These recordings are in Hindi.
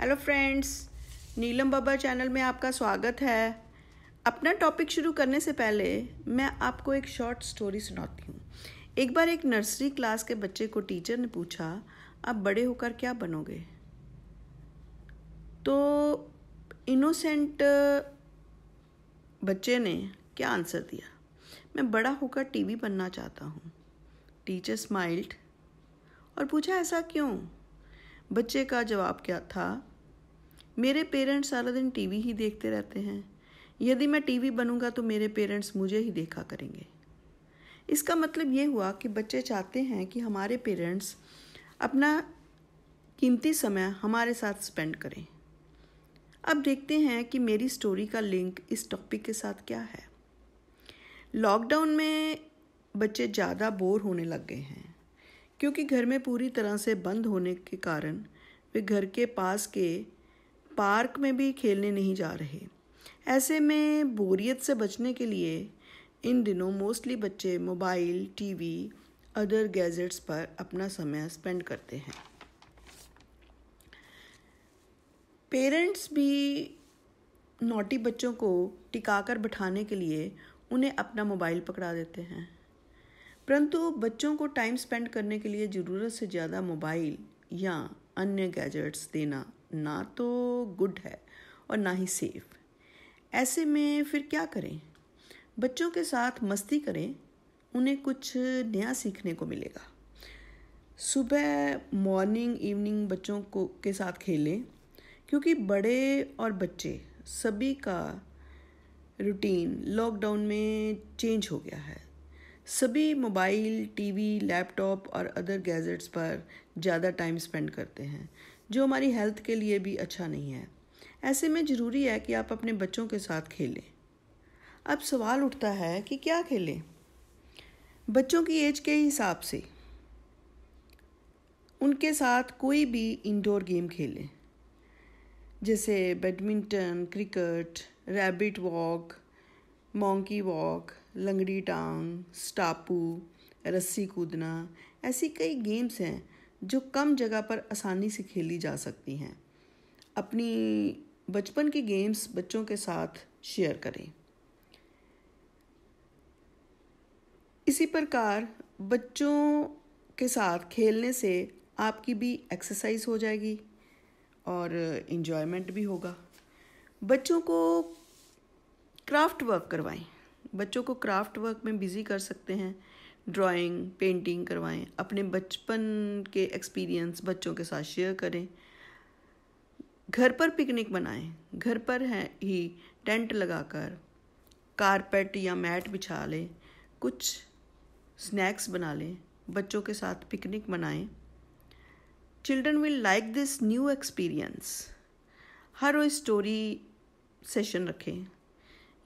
hello friends Neelam Baba channel में आपका स्वागत है अपना टॉपिक शुरू करने से पहले मैं आपको एक शॉर्ट स्टोरी सुनाती हूँ एक बार एक नर्सरी क्लास के बच्चे को टीचर ने पूछा आप बड़े होकर क्या बनोगे तो इनोसेंट बच्चे ने क्या आंसर दिया मैं बड़ा होकर टीवी बनना चाहता हूँ टीचर स्माइल्ड और पूछा ऐसा क्यों बच्चे का जवाब क्या था मेरे पेरेंट्स सारा दिन टीवी ही देखते रहते हैं यदि मैं टीवी बनूंगा तो मेरे पेरेंट्स मुझे ही देखा करेंगे इसका मतलब ये हुआ कि बच्चे चाहते हैं कि हमारे पेरेंट्स अपना कीमती समय हमारे साथ स्पेंड करें अब देखते हैं कि मेरी स्टोरी का लिंक इस टॉपिक के साथ क्या है लॉकडाउन में बच्चे ज़्यादा बोर होने लग गए हैं क्योंकि घर में पूरी तरह से बंद होने के कारण वे घर के पास के पार्क में भी खेलने नहीं जा रहे ऐसे में बोरियत से बचने के लिए इन दिनों मोस्टली बच्चे मोबाइल टीवी अदर गैजेट्स पर अपना समय स्पेंड करते हैं पेरेंट्स भी नोटी बच्चों को टिकाकर बैठाने के लिए उन्हें अपना मोबाइल पकड़ा देते हैं परंतु बच्चों को टाइम स्पेंड करने के लिए ज़रूरत से ज़्यादा मोबाइल या अन्य गैजेट्स देना ना तो गुड है और ना ही सेफ ऐसे में फिर क्या करें बच्चों के साथ मस्ती करें उन्हें कुछ नया सीखने को मिलेगा सुबह मॉर्निंग इवनिंग बच्चों को के साथ खेलें क्योंकि बड़े और बच्चे सभी का रूटीन लॉकडाउन में चेंज हो गया है सभी मोबाइल टीवी, लैपटॉप और अदर गैजेट्स पर ज़्यादा टाइम स्पेंड करते हैं जो हमारी हेल्थ के लिए भी अच्छा नहीं है ऐसे में ज़रूरी है कि आप अपने बच्चों के साथ खेलें अब सवाल उठता है कि क्या खेलें बच्चों की एज के हिसाब से उनके साथ कोई भी इंडोर गेम खेलें जैसे badminton cricket rabbit walk monkey walk लंगड़ी टांग स्टापू रस्सी कूदना ऐसी कई गेम्स हैं जो कम जगह पर आसानी से खेली जा सकती हैं अपनी बचपन की गेम्स बच्चों के साथ शेयर करें इसी प्रकार बच्चों के साथ खेलने से आपकी भी एक्सरसाइज हो जाएगी और इन्जॉयमेंट भी होगा बच्चों को क्राफ्ट वर्क करवाएं बच्चों को क्राफ्ट वर्क में बिज़ी कर सकते हैं ड्राइंग पेंटिंग करवाएं अपने बचपन के एक्सपीरियंस बच्चों के साथ शेयर करें घर पर पिकनिक बनाएं घर पर है ही टेंट लगाकर कारपेट या मैट बिछा लें कुछ स्नैक्स बना लें बच्चों के साथ पिकनिक मनाएं children will like this new experience हर रोज स्टोरी सेशन रखें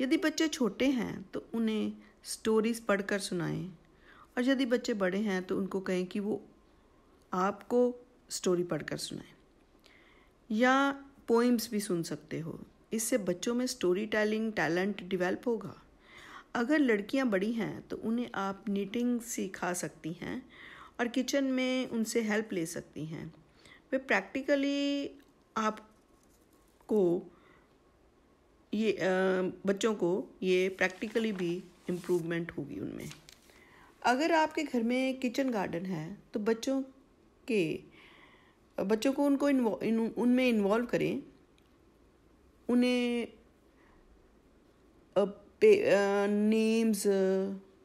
यदि बच्चे छोटे हैं तो उन्हें स्टोरीज़ पढ़कर सुनाएं और यदि बच्चे बड़े हैं तो उनको कहें कि वो आपको स्टोरी पढ़कर सुनाएं या पोइम्स भी सुन सकते हो इससे बच्चों में स्टोरी टेलिंग टैलेंट डिवेल्प होगा अगर लड़कियां बड़ी हैं तो उन्हें आप नीटिंग सिखा सकती हैं और किचन में उनसे हेल्प ले सकती हैं वे प्रैक्टिकली आपको ये बच्चों को ये प्रैक्टिकली भी इम्प्रूवमेंट होगी उनमें अगर आपके घर में किचन गार्डन है तो बच्चों के बच्चों को उनको उनमें इन्वॉल्व करें उन्हें names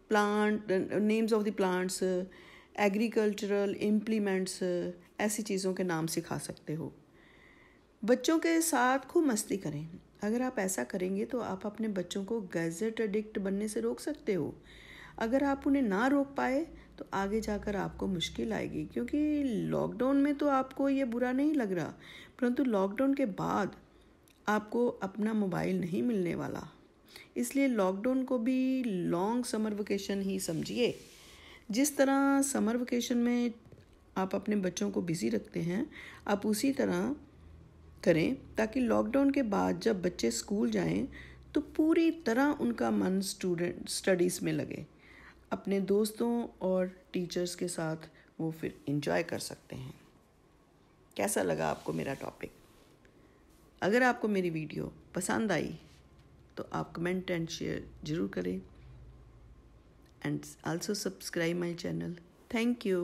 plant names of the plants agricultural implements ऐसी चीज़ों के नाम सिखा सकते हो बच्चों के साथ खूब मस्ती करें अगर आप ऐसा करेंगे तो आप अपने बच्चों को गैजेट एडिक्ट बनने से रोक सकते हो अगर आप उन्हें ना रोक पाए तो आगे जाकर आपको मुश्किल आएगी क्योंकि लॉकडाउन में तो आपको ये बुरा नहीं लग रहा परंतु लॉकडाउन के बाद आपको अपना मोबाइल नहीं मिलने वाला इसलिए लॉकडाउन को भी लॉन्ग समर वेकेशन ही समझिए जिस तरह समर वेकेशन में आप अपने बच्चों को बिज़ी रखते हैं आप उसी तरह करें ताकि लॉकडाउन के बाद जब बच्चे स्कूल जाएं तो पूरी तरह उनका मन स्टूडेंट स्टडीज़ में लगे अपने दोस्तों और टीचर्स के साथ वो फिर इन्जॉय कर सकते हैं कैसा लगा आपको मेरा टॉपिक अगर आपको मेरी वीडियो पसंद आई तो आप कमेंट एंड शेयर ज़रूर करें and also subscribe my channel thank you